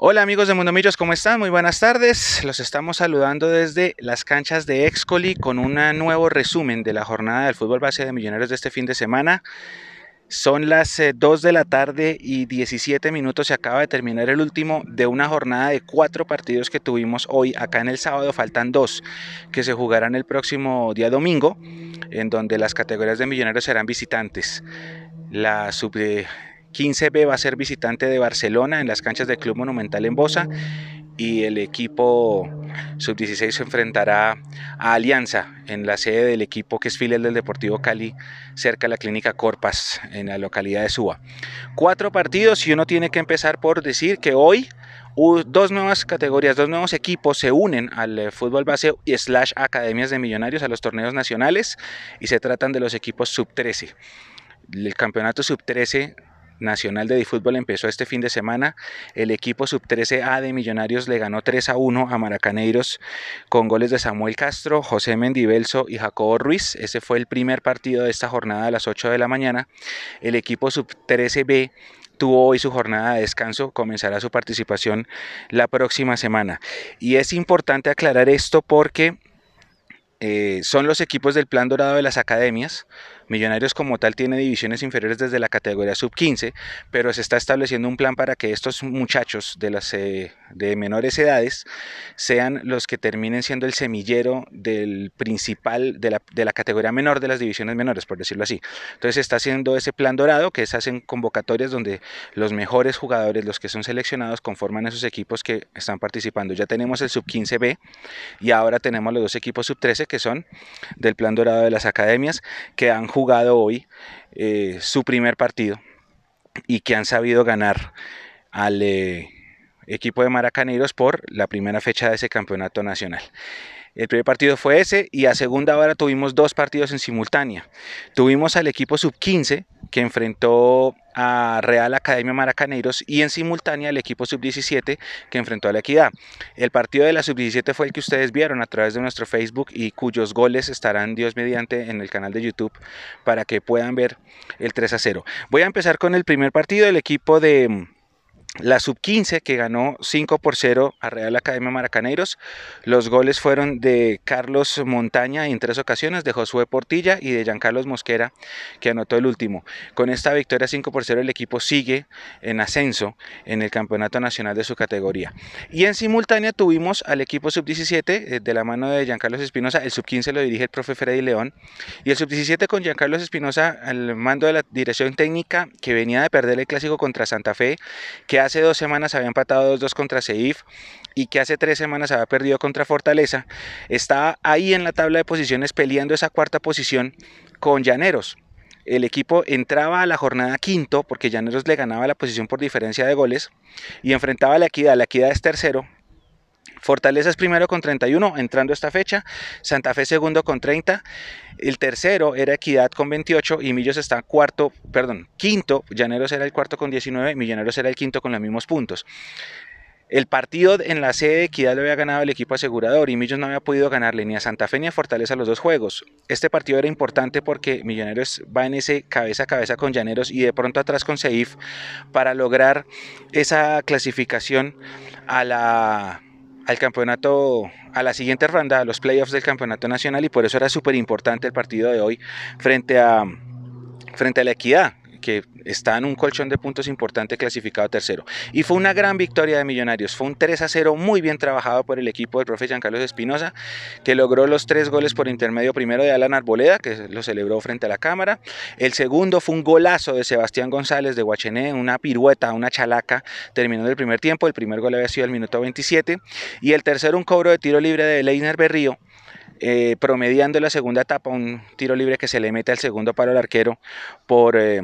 Hola amigos de Mundo Millos, ¿cómo están? Muy buenas tardes. Los estamos saludando desde las canchas de Excoli con un nuevo resumen de la jornada del fútbol base de Millonarios de este fin de semana. Son las 2 eh, de la tarde y 17 minutos. Se acaba de terminar el último de una jornada de cuatro partidos que tuvimos hoy. Acá en el sábado faltan dos que se jugarán el próximo día domingo, en donde las categorías de Millonarios serán visitantes. La sub 15B va a ser visitante de Barcelona en las canchas del Club Monumental en Bosa y el equipo sub-16 se enfrentará a Alianza en la sede del equipo que es filial del Deportivo Cali, cerca de la clínica Corpas, en la localidad de Suba. Cuatro partidos y uno tiene que empezar por decir que hoy dos nuevas categorías, dos nuevos equipos se unen al eh, fútbol base y slash academias de millonarios a los torneos nacionales y se tratan de los equipos sub-13. El campeonato sub-13 Nacional de fútbol empezó este fin de semana. El equipo sub-13A de Millonarios le ganó 3 a 1 a Maracaneiros con goles de Samuel Castro, José Mendibelso y Jacobo Ruiz. Ese fue el primer partido de esta jornada a las 8 de la mañana. El equipo sub-13B tuvo hoy su jornada de descanso, comenzará su participación la próxima semana. Y es importante aclarar esto porque eh, son los equipos del plan dorado de las academias. Millonarios como tal tiene divisiones inferiores desde la categoría sub-15, pero se está estableciendo un plan para que estos muchachos de las eh, de menores edades sean los que terminen siendo el semillero del principal de la, categoría menor de las divisiones menores, por decirlo así. Entonces está haciendo ese plan dorado, que es hacen convocatorias donde los mejores jugadores, los que son seleccionados, conforman esos equipos que están participando. Ya tenemos el sub-15B y ahora tenemos los dos equipos sub-13 que son del plan dorado de las academias, que han jugado hoy eh, su primer partido y que han sabido ganar al... Eh, equipo de Maracaneiros por la primera fecha de ese campeonato nacional. El primer partido fue ese y a segunda hora tuvimos dos partidos en simultánea. Tuvimos al equipo sub-15 que enfrentó a Real Academia Maracaneiros y en simultánea al equipo sub-17 que enfrentó a la Equidad. El partido de la sub-17 fue el que ustedes vieron a través de nuestro Facebook y cuyos goles estarán Dios mediante en el canal de YouTube para que puedan ver el 3 a 0. Voy a empezar con el primer partido del equipo de la sub-15 que ganó 5 por 0 a Real Academia Maracaneiros. Los goles fueron de Carlos Montaña en tres ocasiones, de Josué Portilla y de Giancarlos Mosquera que anotó el último. Con esta victoria 5 por 0 el equipo sigue en ascenso en el Campeonato Nacional de su categoría. Y en simultánea tuvimos al equipo sub-17 eh, de la mano de Giancarlos Espinosa. El sub-15 lo dirige el profe Freddy León. Y el sub-17 con Giancarlos Espinosa al mando de la dirección técnica que venía de perder el clásico contra Santa Fe. que hace dos semanas había empatado 2-2 contra Seif y que hace tres semanas había perdido contra Fortaleza, está ahí en la tabla de posiciones peleando esa cuarta posición con Llaneros. El equipo entraba a la jornada quinto porque Llaneros le ganaba la posición por diferencia de goles y enfrentaba a la Equidad. La Equidad es tercero Fortaleza es primero con 31, entrando esta fecha. Santa Fe segundo con 30. El tercero era Equidad con 28 y Millos está cuarto, perdón, quinto. Llaneros era el cuarto con 19, Millonarios era el quinto con los mismos puntos. El partido en la sede de Equidad lo había ganado el equipo asegurador y Millos no había podido ganarle ni a Santa Fe ni a Fortaleza los dos juegos. Este partido era importante porque Millonarios va en ese cabeza a cabeza con Llaneros y de pronto atrás con Seif para lograr esa clasificación a la al campeonato, a la siguiente ronda, a los playoffs del campeonato nacional y por eso era súper importante el partido de hoy frente a, frente a la equidad, que está en un colchón de puntos importante clasificado tercero. Y fue una gran victoria de Millonarios, fue un 3 a 0 muy bien trabajado por el equipo del profe Carlos Espinosa, que logró los tres goles por intermedio primero de Alan Arboleda, que lo celebró frente a la cámara. El segundo fue un golazo de Sebastián González de Guachené, una pirueta, una chalaca, terminando el primer tiempo. El primer gol había sido el minuto 27. Y el tercero un cobro de tiro libre de Leiner Berrío eh, promediando la segunda etapa un tiro libre que se le mete al segundo para el arquero por eh,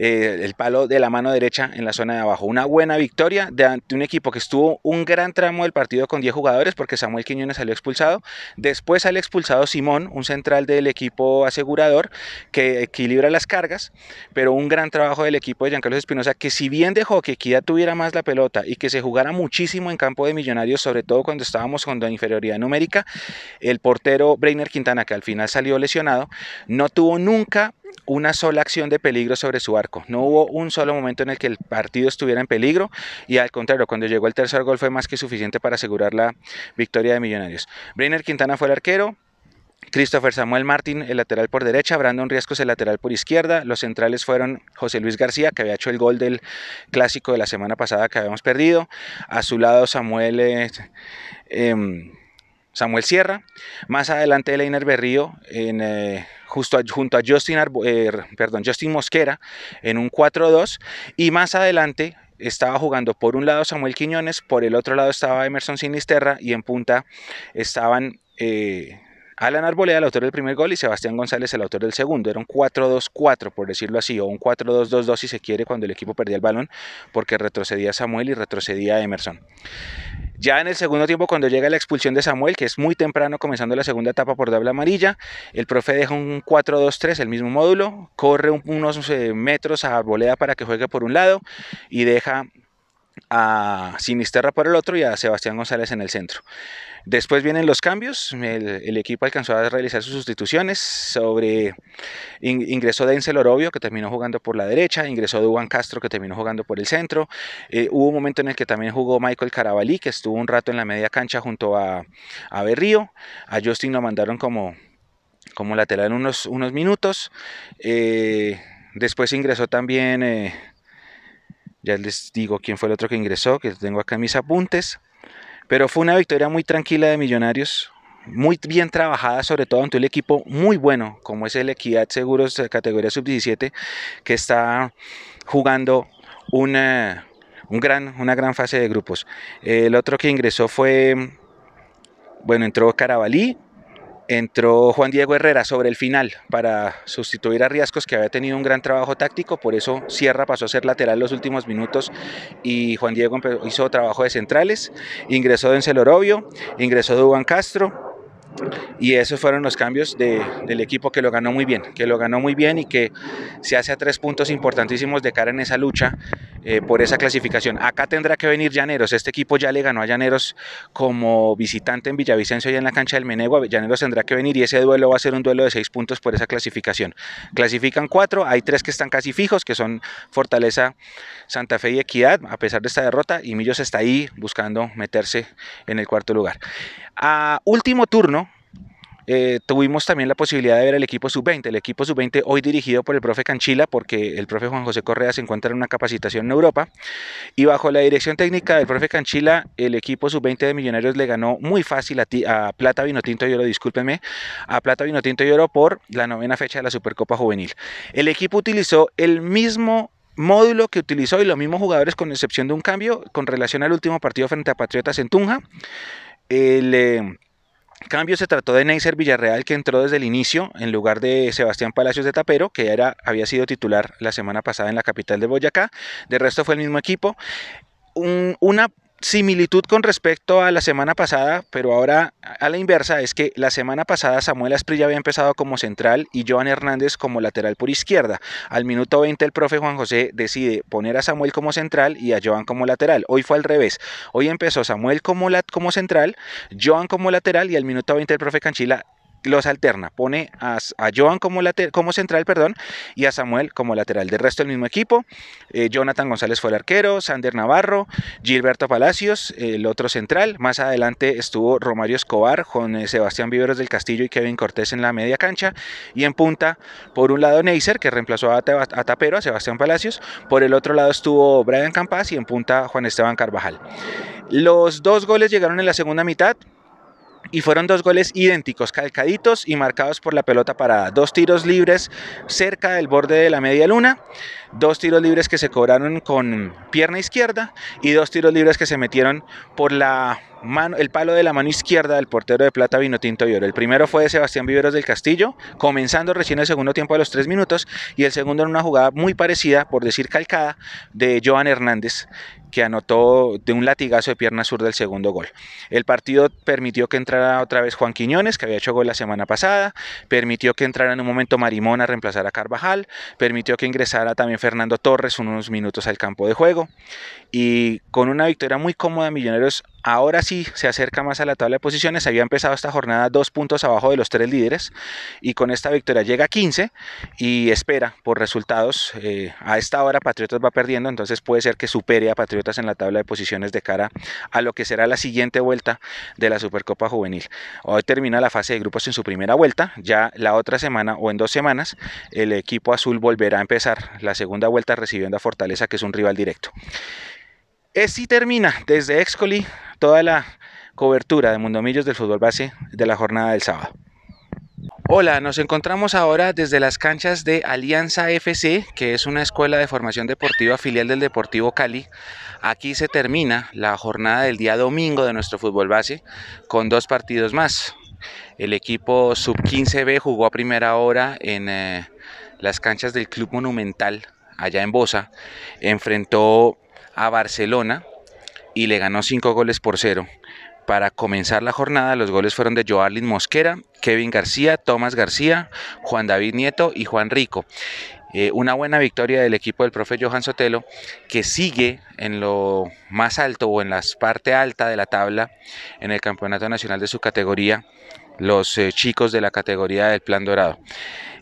eh, el palo de la mano derecha en la zona de abajo. Una buena victoria de ante un equipo que estuvo un gran tramo del partido con 10 jugadores porque Samuel Quiñones salió expulsado. Después sale expulsado Simón, un central del equipo asegurador que equilibra las cargas, pero un gran trabajo del equipo de Giancarlo Espinosa que si bien dejó que Equidad tuviera más la pelota y que se jugara muchísimo en campo de Millonarios, sobre todo cuando estábamos con la inferioridad numérica, el portero Brainer Quintana, que al final salió lesionado, no tuvo nunca una sola acción de peligro sobre su arco. No hubo un solo momento en el que el partido estuviera en peligro y al contrario, cuando llegó el tercer gol fue más que suficiente para asegurar la victoria de Millonarios. Breiner Quintana fue el arquero, Christopher Samuel Martín, el lateral por derecha, Brandon Riescos, el lateral por izquierda. Los centrales fueron José Luis García, que había hecho el gol del clásico de la semana pasada que habíamos perdido. A su lado, Samuel eh, em, Samuel Sierra. Más adelante Leiner Berrío, en, eh, justo junto a Justin, eh, Justin Mosquera, en un 4-2. Y más adelante estaba jugando por un lado Samuel Quiñones, por el otro lado estaba Emerson Sinisterra y en punta estaban eh, Alan Arboleda, el autor del primer gol, y Sebastián González, el autor del segundo. Era un 4-2-4, por decirlo así, o un 4-2-2-2 si se quiere, cuando el equipo perdía el balón, porque retrocedía Samuel y retrocedía Emerson. Ya en el segundo tiempo, cuando llega la expulsión de Samuel, que es muy temprano, comenzando la segunda etapa por doble amarilla, el profe deja un 4-2-3, el mismo módulo, corre unos eh, metros a Arboleda para que juegue por un lado y deja a Sinisterra por el otro y a Sebastián González en el centro. Después vienen los cambios, el, equipo alcanzó a realizar sus sustituciones, sobre ingresó Denzel Orobio que terminó jugando por la derecha, ingresó Duan Castro que terminó jugando por el centro, eh, hubo un momento en el que también jugó Michael Carabalí que estuvo un rato en la media cancha junto a, a Berrío, a Justin lo mandaron como, como lateral unos, unos minutos, eh, después ingresó también... Eh, ya les digo quién fue el otro que ingresó, que tengo acá mis apuntes. Pero fue una victoria muy tranquila de Millonarios, muy bien trabajada, sobre todo ante un equipo muy bueno, como es el Equidad Seguros de categoría sub-17, que está jugando una, eh, un gran, una gran fase de grupos. El otro que ingresó fue, bueno, entró Carabalí, entró Juan Diego Herrera sobre el final para sustituir a Riascos que había tenido un gran trabajo táctico, por eso Sierra pasó a ser lateral los últimos minutos y Juan Diego hizo trabajo de centrales, ingresó Denzel Orobio, ingresó Duban Castro, y esos fueron los cambios del equipo que lo ganó muy bien, que lo ganó muy bien y que se hace a tres puntos importantísimos de cara en esa lucha eh, por esa clasificación. Acá tendrá que venir Llaneros, este equipo ya le ganó a Llaneros como visitante en Villavicencio y en la cancha del Menegua, Llaneros tendrá que venir y ese duelo va a ser un duelo de seis puntos por esa clasificación. Clasifican cuatro, hay tres que están casi fijos, que son Fortaleza, Santa Fe y Equidad, a pesar de esta derrota, y Millos está ahí buscando meterse en el cuarto lugar. A último turno, eh, tuvimos también la posibilidad de ver el equipo sub-20, el equipo sub-20 hoy dirigido por el profe Canchila, porque el profe Juan José Correa se encuentra en una capacitación en Europa, y bajo la dirección técnica del profe Canchila, el equipo sub-20 de Millonarios le ganó muy fácil a, a Plata Vinotinto y Oro, discúlpeme, a Plata Vinotinto y Oro por la novena fecha de la Supercopa Juvenil. El equipo utilizó el mismo módulo que utilizó y los mismos jugadores con excepción de un cambio con relación al último partido frente a Patriotas en Tunja. El, eh, cambio se trató de Neiser Villarreal, que entró desde el inicio en lugar de Sebastián Palacios de Tapero, que era, había sido titular la semana pasada en la capital de Boyacá. De resto fue el mismo equipo. una similitud con respecto a la semana pasada, pero ahora a la inversa, es que la semana pasada Samuel Asprilla había empezado como central y Joan Hernández como lateral por izquierda. Al minuto 20 el profe Juan José decide poner a Samuel como central y a Joan como lateral. Hoy fue al revés. Hoy empezó Samuel como, como central, Joan como lateral y al minuto 20 el profe Canchila los alterna, pone a, Joan como, como central perdón, y a Samuel como lateral. Del resto del mismo equipo, eh, Jonathan González fue el arquero, Sander Navarro, Gilberto Palacios, el otro central. Más adelante estuvo Romario Escobar con eh, Sebastián Viveros del Castillo y Kevin Cortés en la media cancha. Y en punta, por un lado Neisser, que reemplazó a, Tapero, a Sebastián Palacios. Por el otro lado estuvo Brian Campas y en punta Juan Esteban Carvajal. Los dos goles llegaron en la segunda mitad y fueron dos goles idénticos, calcaditos y marcados por la pelota parada. Dos tiros libres cerca del borde de la media luna, dos tiros libres que se cobraron con pierna izquierda y dos tiros libres que se metieron por la mano, el palo de la mano izquierda del portero de Plata Vinotinto y Oro. El primero fue de Sebastián Viveros del Castillo, comenzando recién el segundo tiempo a los tres minutos y el segundo en una jugada muy parecida, por decir calcada, de Joan Hernández que anotó de un latigazo de pierna sur del segundo gol. El partido permitió que entrara otra vez Juan Quiñones, que había hecho gol la semana pasada, permitió que entrara en un momento Marimón a reemplazar a Carvajal, permitió que ingresara también Fernando Torres unos minutos al campo de juego y con una victoria muy cómoda Millonarios ahora sí se acerca más a la tabla de posiciones, había empezado esta jornada dos puntos abajo de los tres líderes y con esta victoria llega a 15 y espera por resultados, eh, a esta hora Patriotas va perdiendo, entonces puede ser que supere a Patriotas en la tabla de posiciones de cara a lo que será la siguiente vuelta de la Supercopa Juvenil. Hoy termina la fase de grupos en su primera vuelta, ya la otra semana o en dos semanas el equipo azul volverá a empezar la segunda vuelta recibiendo a Fortaleza, que es un rival directo. Es termina desde Excoli toda la cobertura de Mundomillos del fútbol base de la jornada del sábado. Hola, nos encontramos ahora desde las canchas de Alianza FC, que es una escuela de formación deportiva filial del Deportivo Cali. Aquí se termina la jornada del día domingo de nuestro fútbol base con dos partidos más. El equipo sub-15B jugó a primera hora en eh, las canchas del Club Monumental, allá en Bosa. Enfrentó a Barcelona y le ganó cinco goles por cero. Para comenzar la jornada, los goles fueron de Joarlin Mosquera, Kevin García, Tomás García, Juan David Nieto y Juan Rico. Eh, una buena victoria del equipo del profe Johan Sotelo, que sigue en lo más alto o en la parte alta de la tabla en el Campeonato Nacional de su categoría, los eh, chicos de la categoría del Plan Dorado.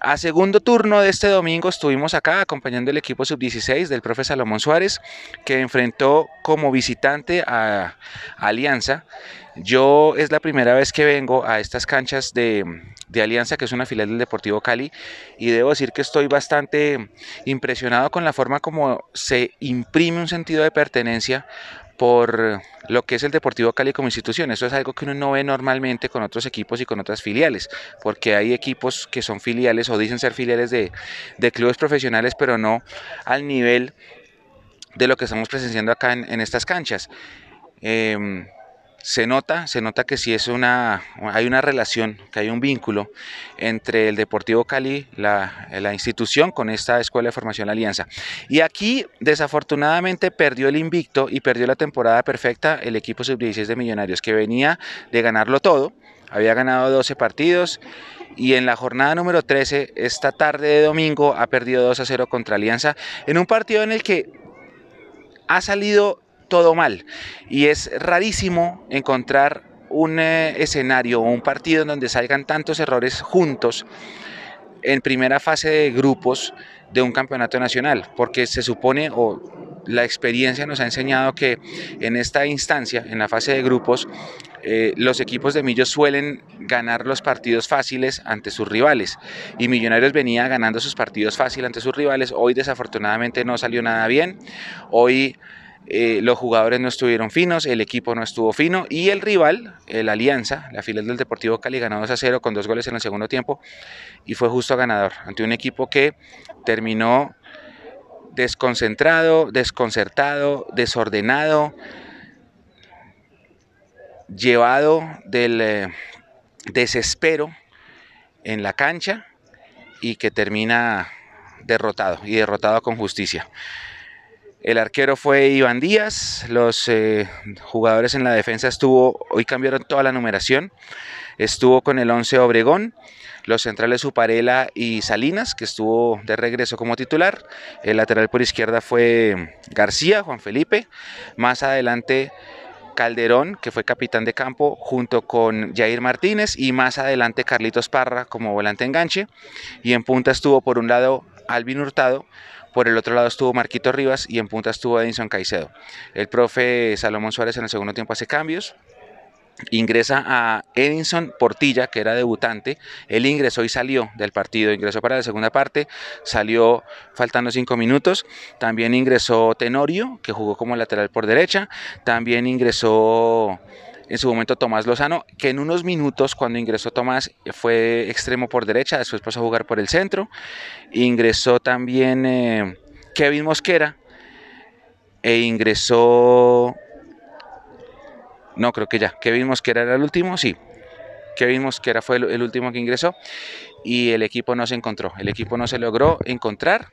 A segundo turno de este domingo estuvimos acá acompañando el equipo sub-16 del profe Salomón Suárez, que enfrentó como visitante a, Alianza. Yo es la primera vez que vengo a estas canchas de, de, Alianza, que es una filial del Deportivo Cali, y debo decir que estoy bastante impresionado con la forma como se imprime un sentido de pertenencia por lo que es el Deportivo Cali como institución. Eso es algo que uno no ve normalmente con otros equipos y con otras filiales, porque hay equipos que son filiales o dicen ser filiales de, clubes profesionales, pero no al nivel de lo que estamos presenciando acá en, estas canchas. Em, se nota, se nota que sí es una, hay una relación, que hay un vínculo entre el Deportivo Cali, la, la, institución, con esta Escuela de Formación Alianza. Y aquí, desafortunadamente, perdió el invicto y perdió la temporada perfecta el equipo sub-16 de Millonarios, que venía de ganarlo todo, había ganado 12 partidos y en la jornada número 13, esta tarde de domingo, ha perdido 2 a 0 contra Alianza, en un partido en el que ha salido todo mal. Y es rarísimo encontrar un eh, escenario o un partido en donde salgan tantos errores juntos en primera fase de grupos de un campeonato nacional, porque se supone o la experiencia nos ha enseñado que en esta instancia, en la fase de grupos, eh, los equipos de Millos suelen ganar los partidos fáciles ante sus rivales y Millonarios venía ganando sus partidos fáciles ante sus rivales, hoy desafortunadamente no salió nada bien, hoy eh, los jugadores no estuvieron finos, el equipo no estuvo fino y el rival, la Alianza, la fila del Deportivo Cali, ganó 2 a 0 con dos goles en el segundo tiempo y fue justo ganador ante un equipo que terminó desconcentrado, desconcertado, desordenado, llevado del eh, desespero en la cancha y que termina derrotado y derrotado con justicia. El arquero fue Iván Díaz, los eh, jugadores en la defensa estuvo, hoy cambiaron toda la numeración, estuvo con el 11 Obregón, los centrales Uparela y Salinas, que estuvo de regreso como titular, el lateral por izquierda fue García, Juan Felipe, más adelante Calderón, que fue capitán de campo, junto con Jair Martínez y más adelante Carlitos Parra como volante enganche, y en punta estuvo por un lado Alvin Hurtado, por el otro lado estuvo Marquito Rivas y en punta estuvo Edinson Caicedo. El profe Salomón Suárez en el segundo tiempo hace cambios ingresa a Edinson Portilla, que era debutante. Él ingresó y salió del partido, ingresó para la segunda parte, salió faltando cinco minutos. También ingresó Tenorio, que jugó como lateral por derecha. También ingresó en su momento Tomás Lozano, que en unos minutos cuando ingresó Tomás fue extremo por derecha, después pasó a jugar por el centro, ingresó también eh, Kevin Mosquera e ingresó... No, creo que ya, Kevin Mosquera era el último, sí. Kevin Mosquera fue el último que ingresó y el equipo no se encontró, el equipo no se logró encontrar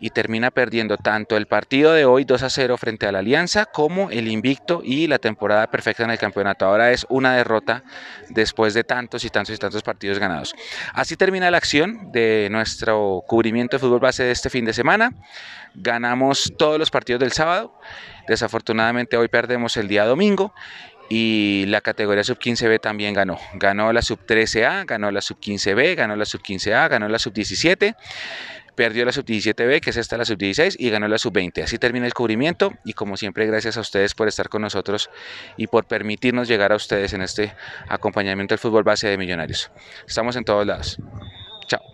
y termina perdiendo tanto el partido de hoy 2 a 0 frente a la Alianza como el invicto y la temporada perfecta en el campeonato. Ahora es una derrota después de tantos y tantos y tantos partidos ganados. Así termina la acción de nuestro cubrimiento de fútbol base de este fin de semana. Ganamos todos los partidos del sábado. Desafortunadamente hoy perdemos el día domingo y la categoría sub 15B también ganó. Ganó la sub 13A, ganó la sub 15B, ganó la sub 15A, ganó la sub 17 perdió la sub-17B, que es esta la sub-16, y ganó la sub-20. Así termina el cubrimiento y como siempre gracias a ustedes por estar con nosotros y por permitirnos llegar a ustedes en este acompañamiento del fútbol base de Millonarios. Estamos en todos lados. Chao.